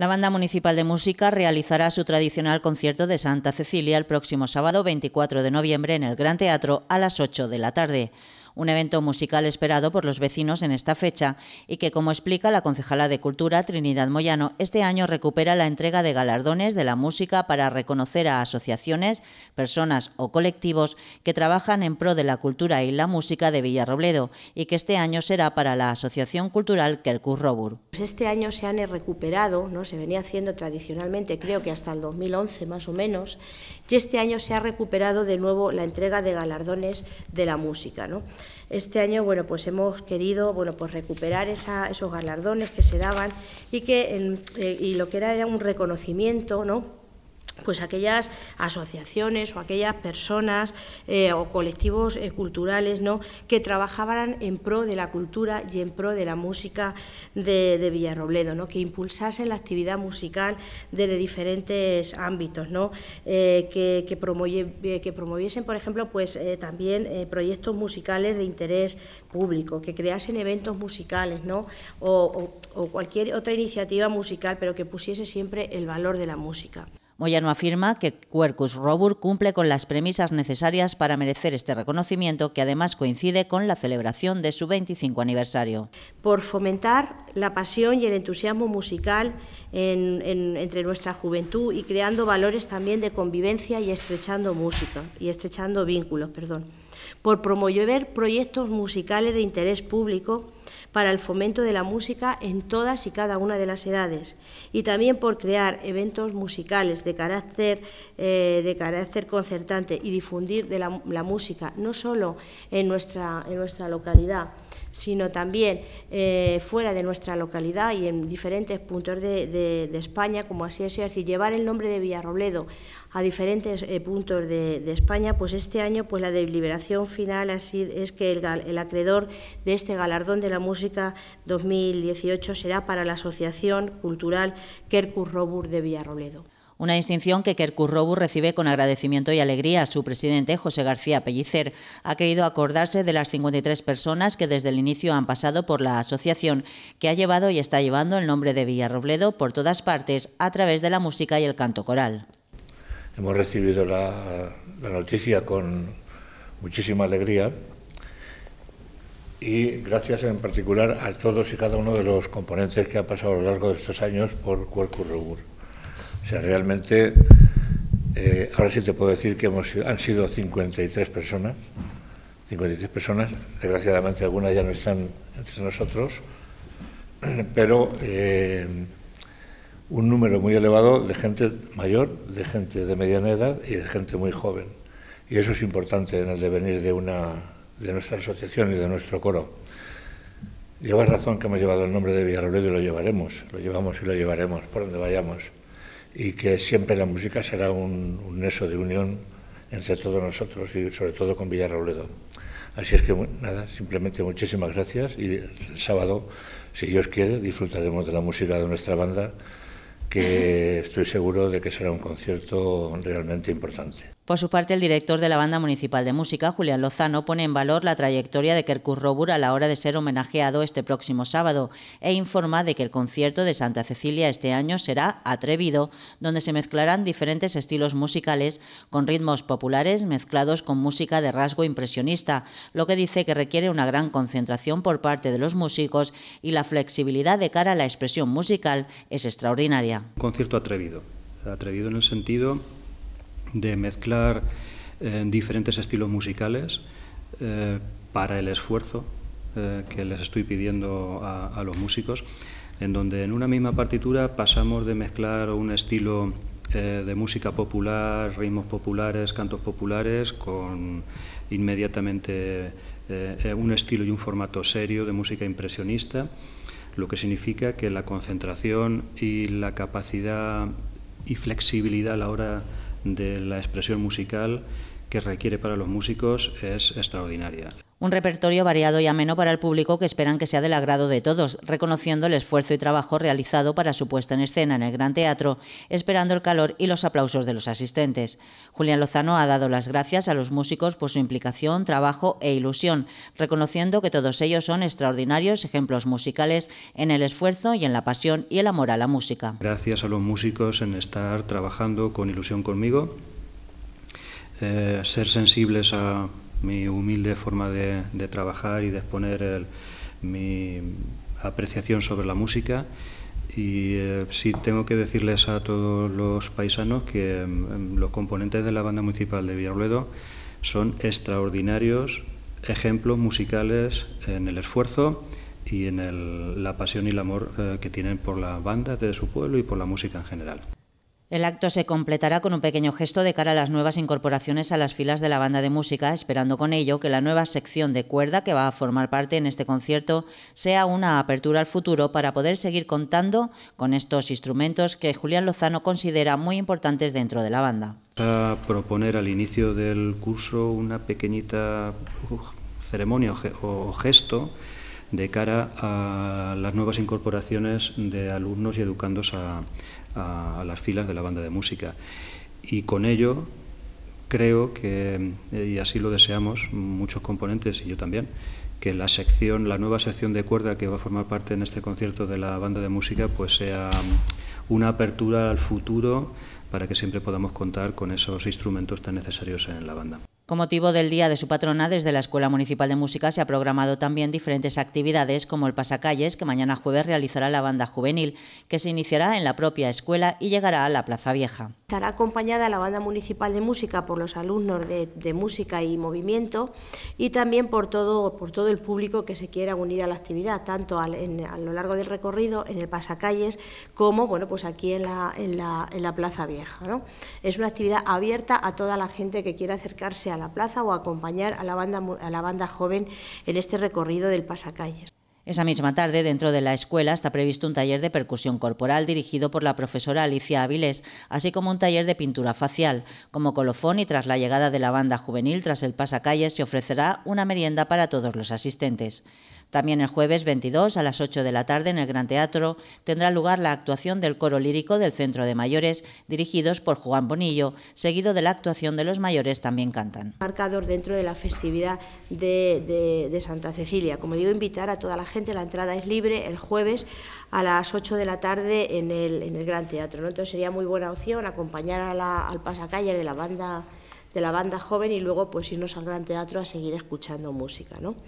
La Banda Municipal de Música realizará su tradicional concierto de Santa Cecilia el próximo sábado 24 de noviembre en el Gran Teatro a las 8 de la tarde un evento musical esperado por los vecinos en esta fecha y que, como explica la concejala de Cultura, Trinidad Moyano, este año recupera la entrega de galardones de la música para reconocer a asociaciones, personas o colectivos que trabajan en pro de la cultura y la música de Villarrobledo y que este año será para la Asociación Cultural Kerkur Robur. Pues este año se han recuperado, ¿no? se venía haciendo tradicionalmente, creo que hasta el 2011 más o menos, y este año se ha recuperado de nuevo la entrega de galardones de la música. ¿no? Este año, bueno, pues hemos querido, bueno, pues recuperar esos galardones que se daban y que eh, y lo que era era un reconocimiento, ¿no? pues aquellas asociaciones o aquellas personas eh, o colectivos eh, culturales ¿no? que trabajaban en pro de la cultura y en pro de la música de, Villarrobledo, ¿no? que impulsasen la actividad musical desde diferentes ámbitos, ¿no? Eh, que, promoviesen, por ejemplo, pues también proyectos musicales de interés público, que creasen eventos musicales ¿no? o cualquier otra iniciativa musical, pero que pusiese siempre el valor de la música. Moyano afirma que Quercus Robur cumple con las premisas necesarias para merecer este reconocimiento, que además coincide con la celebración de su 25 aniversario. Por fomentar la pasión y el entusiasmo musical entre nuestra juventud y creando valores también de convivencia y estrechando música y estrechando vínculos, perdón por promover proyectos musicales de interés público para el fomento de la música en todas y cada una de las edades y también por crear eventos musicales de carácter, eh, de carácter concertante y difundir de la, música no solo en nuestra localidad, sino también eh, fuera de nuestra localidad y en diferentes puntos de, España, como así es, es decir, llevar el nombre de Villarrobledo a diferentes eh, puntos de, España, pues este año pues la deliberación final así es que el, acreedor de este galardón de la música 2018 será para la Asociación Cultural Kerkus Robur de Villarrobledo una distinción que Robur recibe con agradecimiento y alegría. Su presidente, José García Pellicer, ha querido acordarse de las 53 personas que desde el inicio han pasado por la asociación, que ha llevado y está llevando el nombre de Villarrobledo por todas partes a través de la música y el canto coral. Hemos recibido la, noticia con muchísima alegría y gracias en particular a todos y cada uno de los componentes que han pasado a lo largo de estos años por Robur. O sea, realmente, eh, ahora sí te puedo decir que hemos, han sido 53 personas, 53 personas, desgraciadamente algunas ya no están entre nosotros, pero eh, un número muy elevado de gente mayor, de gente de mediana edad y de gente muy joven. Y eso es importante en el devenir de, una, de nuestra asociación y de nuestro coro. Llevas razón que hemos llevado el nombre de Villaroledo y lo llevaremos, lo llevamos y lo llevaremos por donde vayamos y que siempre la música será un, nexo de unión entre todos nosotros y sobre todo con Villarrobledo. Así es que nada, simplemente muchísimas gracias y el sábado, si Dios quiere, disfrutaremos de la música de nuestra banda, que estoy seguro de que será un concierto realmente importante. Por su parte, el director de la Banda Municipal de Música, Julián Lozano, pone en valor la trayectoria de Kerkur Robur a la hora de ser homenajeado este próximo sábado e informa de que el concierto de Santa Cecilia este año será atrevido, donde se mezclarán diferentes estilos musicales con ritmos populares mezclados con música de rasgo impresionista, lo que dice que requiere una gran concentración por parte de los músicos y la flexibilidad de cara a la expresión musical es extraordinaria. Un concierto atrevido, atrevido en el sentido de mezclar eh, diferentes estilos musicales eh, para el esfuerzo eh, que les estoy pidiendo a, a, los músicos, en donde en una misma partitura pasamos de mezclar un estilo de música popular, ritmos populares, cantos populares, con inmediatamente un estilo y un formato serio de música impresionista, lo que significa que la concentración y la capacidad y flexibilidad a la hora de de la expresión musical que requiere para los músicos es extraordinaria un repertorio variado y ameno para el público que esperan que sea del agrado de todos, reconociendo el esfuerzo y trabajo realizado para su puesta en escena en el Gran Teatro, esperando el calor y los aplausos de los asistentes. Julián Lozano ha dado las gracias a los músicos por su implicación, trabajo e ilusión, reconociendo que todos ellos son extraordinarios ejemplos musicales en el esfuerzo y en la pasión y el amor a la música. Gracias a los músicos en estar trabajando con ilusión conmigo, eh, ser sensibles a mi humilde forma de, trabajar y de exponer mi apreciación sobre la música. Y eh, sí tengo que decirles a todos los paisanos que mm, mm, los componentes de la banda municipal de Villarruedo son extraordinarios ejemplos musicales en el esfuerzo y en la pasión y el amor eh, que tienen por la banda de su pueblo y por la música en general. El acto se completará con un pequeño gesto de cara a las nuevas incorporaciones a las filas de la banda de música, esperando con ello que la nueva sección de cuerda que va a formar parte en este concierto sea una apertura al futuro para poder seguir contando con estos instrumentos que Julián Lozano considera muy importantes dentro de la banda. A proponer al inicio del curso una pequeñita uh, ceremonia o gesto de cara a las nuevas incorporaciones de alumnos y educandos a, a, las filas de la banda de música. Y con ello creo que, eh, y así lo deseamos muchos componentes y yo también, que la sección, la nueva sección de cuerda que va a formar parte en este concierto de la banda de música, pues sea una apertura al futuro para que siempre podamos contar con esos instrumentos tan necesarios en la banda. Con motivo del Día de su patrona, desde la Escuela Municipal de Música se ha programado también diferentes actividades como el pasacalles que mañana jueves realizará la banda juvenil, que se iniciará en la propia escuela y llegará a la Plaza Vieja. Estará acompañada la banda municipal de música por los alumnos de, música y movimiento y también por todo, por todo el público que se quiera unir a la actividad, tanto a lo largo del recorrido en el pasacalles como bueno, pues aquí en la, en la, en la Plaza Vieja. ¿no? Es una actividad abierta a toda la gente que quiera acercarse a la plaza o acompañar a la banda, a la banda joven en este recorrido del pasacalles. Esa misma tarde, dentro de la escuela, está previsto un taller de percusión corporal dirigido por la profesora Alicia Avilés, así como un taller de pintura facial. Como colofón y tras la llegada de la banda juvenil tras el pasacalles, se ofrecerá una merienda para todos los asistentes. También el jueves 22 a las 8 de la tarde en el Gran Teatro tendrá lugar la actuación del coro lírico del Centro de Mayores, dirigidos por Juan Bonillo, seguido de la actuación de los mayores también cantan. Marcador dentro de la festividad de, Santa Cecilia. Como digo, invitar a toda la gente, la entrada es libre el jueves a las 8 de la tarde en el, Gran Teatro. ¿no? Entonces sería muy buena opción acompañar al pasacalle de la banda de la banda joven y luego pues irnos al gran teatro a seguir escuchando música, ¿no?